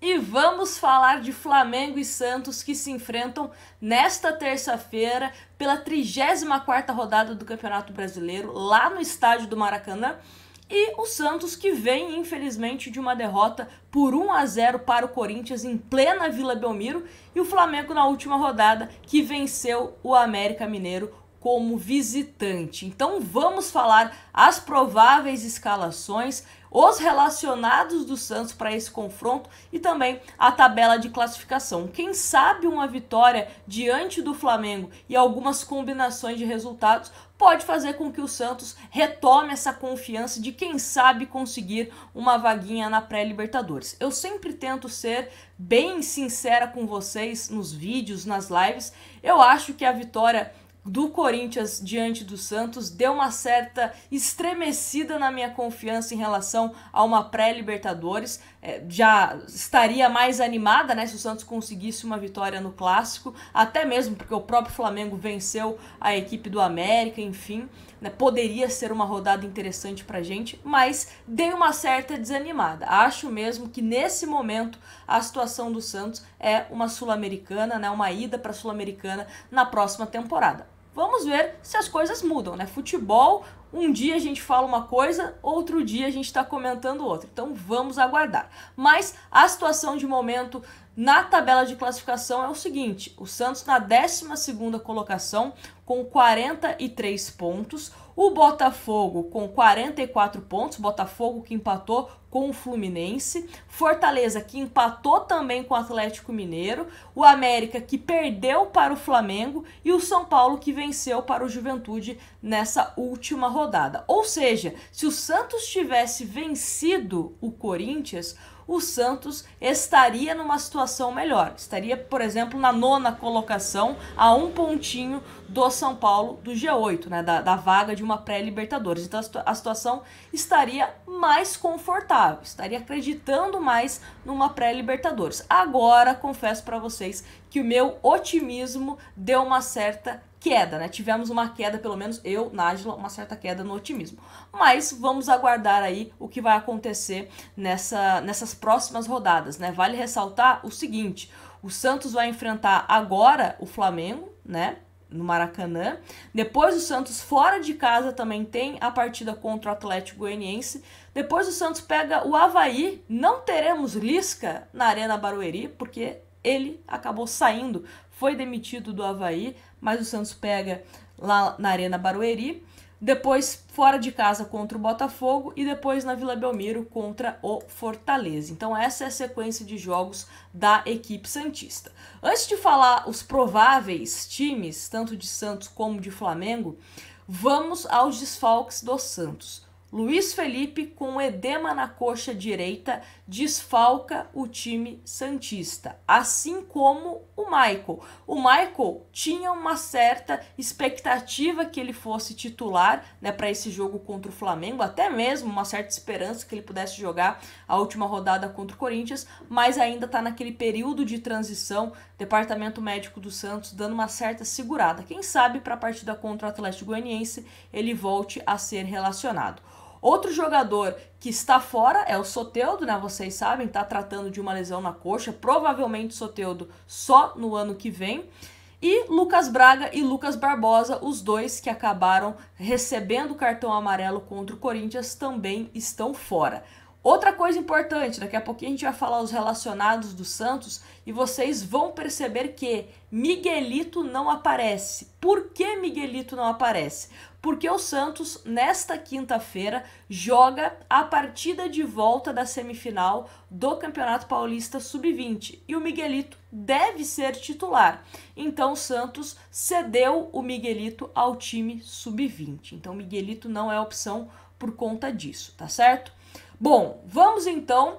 E vamos falar de Flamengo e Santos que se enfrentam nesta terça-feira pela 34ª rodada do Campeonato Brasileiro, lá no estádio do Maracanã. E o Santos que vem, infelizmente, de uma derrota por 1 a 0 para o Corinthians em plena Vila Belmiro e o Flamengo na última rodada que venceu o América Mineiro como visitante. Então vamos falar as prováveis escalações, os relacionados do Santos para esse confronto e também a tabela de classificação. Quem sabe uma vitória diante do Flamengo e algumas combinações de resultados pode fazer com que o Santos retome essa confiança de quem sabe conseguir uma vaguinha na pré-Libertadores. Eu sempre tento ser bem sincera com vocês nos vídeos, nas lives. Eu acho que a vitória do Corinthians diante do Santos deu uma certa estremecida na minha confiança em relação a uma pré-Libertadores. É, já estaria mais animada né, se o Santos conseguisse uma vitória no Clássico, até mesmo porque o próprio Flamengo venceu a equipe do América, enfim. Né, poderia ser uma rodada interessante para gente, mas dei uma certa desanimada. Acho mesmo que nesse momento a situação do Santos é uma Sul-Americana, né, uma ida para Sul-Americana na próxima temporada. Vamos ver se as coisas mudam, né? Futebol, um dia a gente fala uma coisa, outro dia a gente está comentando outra. Então vamos aguardar. Mas a situação de momento na tabela de classificação é o seguinte: o Santos na 12 colocação com 43 pontos, o Botafogo com 44 pontos, Botafogo que empatou com o Fluminense, Fortaleza que empatou também com o Atlético Mineiro, o América que perdeu para o Flamengo e o São Paulo que venceu para o Juventude nessa última rodada. Ou seja, se o Santos tivesse vencido o Corinthians, o Santos estaria numa situação melhor. Estaria, por exemplo, na nona colocação, a um pontinho do São Paulo do G8, né, da, da vaga de uma pré-Libertadores. Então a situação estaria mais confortável, estaria acreditando mais numa pré-Libertadores. Agora, confesso para vocês que o meu otimismo deu uma certa queda, né? Tivemos uma queda, pelo menos eu, Nájila, uma certa queda no otimismo. Mas vamos aguardar aí o que vai acontecer nessa, nessas próximas rodadas, né? Vale ressaltar o seguinte: o Santos vai enfrentar agora o Flamengo, né? No Maracanã. Depois o Santos fora de casa também tem a partida contra o Atlético Goianiense. Depois o Santos pega o Havaí. Não teremos Lisca na Arena Barueri, porque ele acabou saindo, foi demitido do Havaí, mas o Santos pega lá na Arena Barueri depois fora de casa contra o Botafogo e depois na Vila Belmiro contra o Fortaleza. Então essa é a sequência de jogos da equipe santista. Antes de falar os prováveis times, tanto de Santos como de Flamengo, vamos aos desfalques do Santos. Luiz Felipe com edema na coxa direita desfalca o time Santista, assim como o Michael. O Michael tinha uma certa expectativa que ele fosse titular né, para esse jogo contra o Flamengo, até mesmo uma certa esperança que ele pudesse jogar a última rodada contra o Corinthians, mas ainda está naquele período de transição. Departamento médico do Santos dando uma certa segurada. Quem sabe para a partida contra o Atlético Goianiense ele volte a ser relacionado. Outro jogador que está fora é o Soteudo, né? Vocês sabem, está tratando de uma lesão na coxa, provavelmente Soteudo só no ano que vem. E Lucas Braga e Lucas Barbosa, os dois que acabaram recebendo o cartão amarelo contra o Corinthians, também estão fora. Outra coisa importante, daqui a pouquinho a gente vai falar os relacionados do Santos e vocês vão perceber que Miguelito não aparece. Por que Miguelito não aparece? porque o Santos, nesta quinta-feira, joga a partida de volta da semifinal do Campeonato Paulista Sub-20 e o Miguelito deve ser titular. Então o Santos cedeu o Miguelito ao time Sub-20. Então o Miguelito não é opção por conta disso, tá certo? Bom, vamos então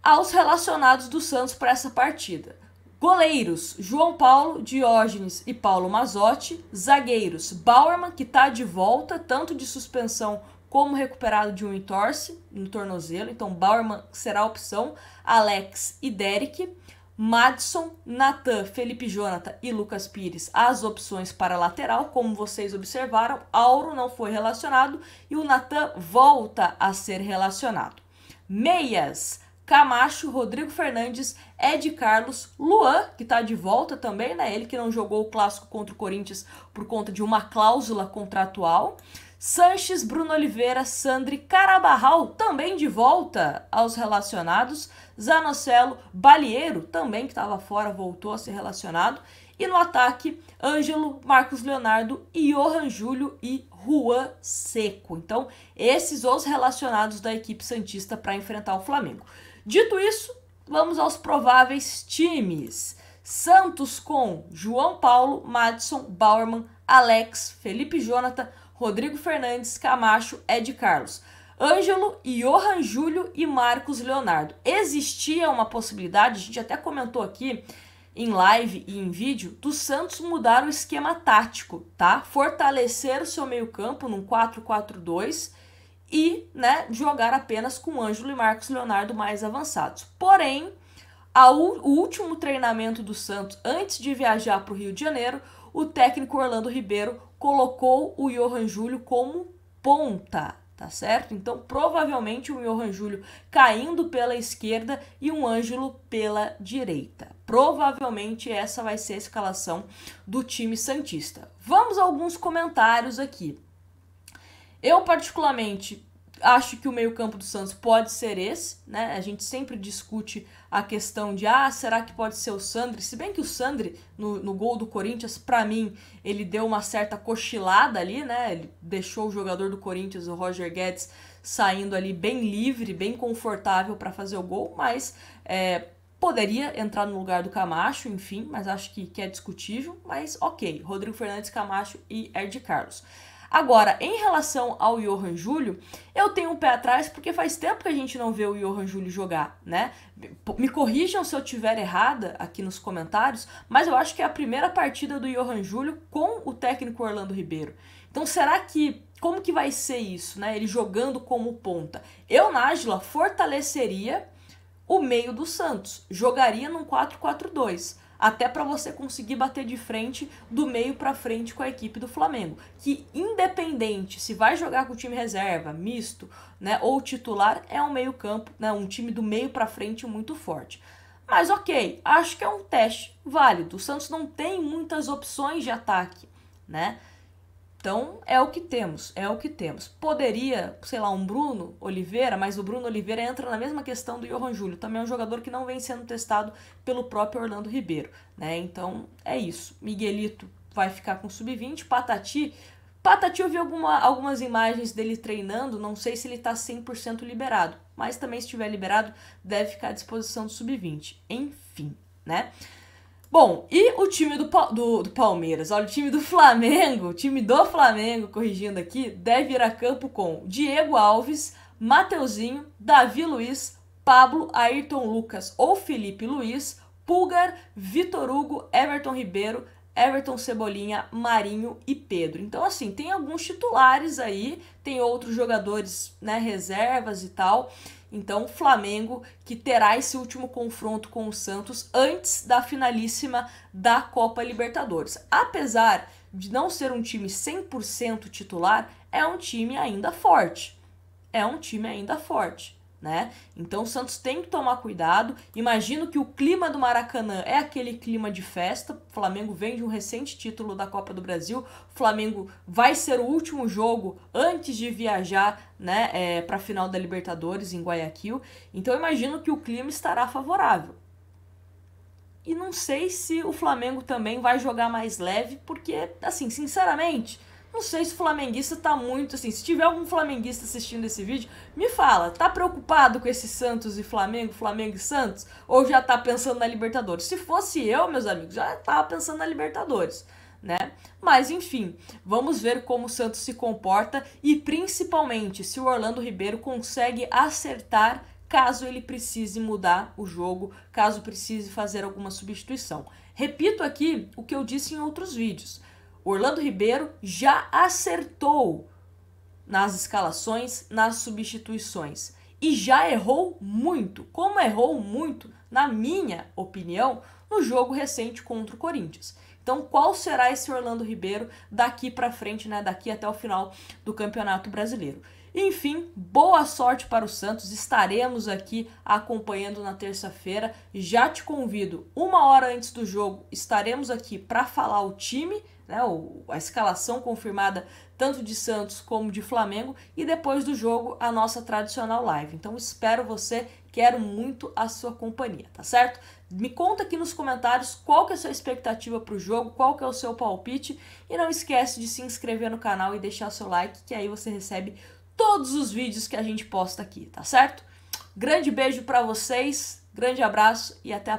aos relacionados do Santos para essa partida. Goleiros: João Paulo, Diógenes e Paulo Mazotti. Zagueiros: Bauerman, que está de volta, tanto de suspensão como recuperado de um entorse no tornozelo. Então, Bauerman será a opção. Alex e Derek. Madison, Natan, Felipe Jonathan e Lucas Pires as opções para lateral, como vocês observaram, Auro não foi relacionado e o Natan volta a ser relacionado. Meias, Camacho, Rodrigo Fernandes, Ed Carlos, Luan, que tá de volta também, né? Ele que não jogou o clássico contra o Corinthians por conta de uma cláusula contratual. Sanches, Bruno Oliveira, Sandri, Carabarral, também de volta aos relacionados. Zanocelo, Balieiro, também que estava fora, voltou a ser relacionado. E no ataque, Ângelo, Marcos Leonardo, Johan Júlio e Juan Seco. Então, esses os relacionados da equipe Santista para enfrentar o Flamengo. Dito isso, vamos aos prováveis times. Santos com João Paulo, Madison, Bauerman, Alex, Felipe Jonathan, Rodrigo Fernandes, Camacho, Ed Carlos. Ângelo, Johan Júlio e Marcos Leonardo. Existia uma possibilidade, a gente até comentou aqui em live e em vídeo, do Santos mudar o esquema tático, tá? Fortalecer o seu meio-campo num 4-4-2 e né, jogar apenas com Ângelo e Marcos Leonardo mais avançados. Porém, o último treinamento do Santos antes de viajar para o Rio de Janeiro, o técnico Orlando Ribeiro colocou o Johan Júlio como ponta, tá certo? Então, provavelmente o Johan Júlio caindo pela esquerda e um Ângelo pela direita. Provavelmente essa vai ser a escalação do time santista. Vamos a alguns comentários aqui. Eu, particularmente, acho que o meio-campo do Santos pode ser esse, né? A gente sempre discute a questão de ah, será que pode ser o Sandri? Se bem que o Sandri, no, no gol do Corinthians, para mim, ele deu uma certa cochilada ali, né? Ele deixou o jogador do Corinthians, o Roger Guedes, saindo ali bem livre, bem confortável para fazer o gol, mas é, poderia entrar no lugar do Camacho, enfim, mas acho que, que é discutível, mas ok, Rodrigo Fernandes, Camacho e Erd Carlos. Agora, em relação ao Johan Júlio, eu tenho um pé atrás porque faz tempo que a gente não vê o Johan Júlio jogar, né? Me corrijam se eu tiver errada aqui nos comentários, mas eu acho que é a primeira partida do Johan Júlio com o técnico Orlando Ribeiro. Então, será que como que vai ser isso, né? Ele jogando como ponta. Eu, Nájila, fortaleceria o meio do Santos. Jogaria num 4-4-2 até para você conseguir bater de frente do meio para frente com a equipe do Flamengo, que independente se vai jogar com o time reserva, misto, né, ou titular, é um meio-campo, né, um time do meio para frente muito forte. Mas OK, acho que é um teste válido. O Santos não tem muitas opções de ataque, né? Então é o que temos, é o que temos. Poderia, sei lá, um Bruno Oliveira, mas o Bruno Oliveira entra na mesma questão do Johan Júlio, também é um jogador que não vem sendo testado pelo próprio Orlando Ribeiro, né? Então é isso. Miguelito vai ficar com sub-20, Patati Patati, eu vi alguma, algumas imagens dele treinando, não sei se ele está 100% liberado, mas também se estiver liberado, deve ficar à disposição do sub-20. Enfim, né? Bom, e o time do, do, do, Palmeiras? Olha, o time do Flamengo, o time do Flamengo, corrigindo aqui, deve ir a campo com Diego Alves, Mateuzinho, Davi Luiz, Pablo, Ayrton Lucas ou Felipe Luiz, Pulgar, Vitor Hugo, Everton Ribeiro, Everton Cebolinha, Marinho e Pedro. Então, assim, tem alguns titulares aí, tem outros jogadores, né, reservas e tal. Então, o Flamengo que terá esse último confronto com o Santos antes da finalíssima da Copa Libertadores. Apesar de não ser um time 100% titular, é um time ainda forte. É um time ainda forte né? Então o Santos tem que tomar cuidado. Imagino que o clima do Maracanã é aquele clima de festa. O Flamengo vem de um recente título da Copa do Brasil. O Flamengo vai ser o último jogo antes de viajar, né, é, para a final da Libertadores em Guayaquil. Então imagino que o clima estará favorável. E não sei se o Flamengo também vai jogar mais leve, porque assim, sinceramente, não sei se o flamenguista tá muito assim. Se tiver algum flamenguista assistindo esse vídeo, me fala, tá preocupado com esse Santos e Flamengo, Flamengo e Santos? Ou já tá pensando na Libertadores? Se fosse eu, meus amigos, já tava pensando na Libertadores, né? Mas enfim, vamos ver como o Santos se comporta e principalmente se o Orlando Ribeiro consegue acertar caso ele precise mudar o jogo, caso precise fazer alguma substituição. Repito aqui o que eu disse em outros vídeos. Orlando Ribeiro já acertou nas escalações, nas substituições e já errou muito, como errou muito, na minha opinião, no jogo recente contra o Corinthians. Então, qual será esse Orlando Ribeiro daqui para frente, né, daqui até o final do Campeonato Brasileiro? Enfim, boa sorte para o Santos. Estaremos aqui acompanhando na terça-feira. Já te convido, uma hora antes do jogo, estaremos aqui para falar o time né, a escalação confirmada tanto de Santos como de Flamengo e depois do jogo a nossa tradicional live. Então espero você, quero muito a sua companhia, tá certo? Me conta aqui nos comentários qual que é a sua expectativa para o jogo, qual que é o seu palpite e não esquece de se inscrever no canal e deixar seu like que aí você recebe todos os vídeos que a gente posta aqui, tá certo? Grande beijo para vocês, grande abraço e até a próxima.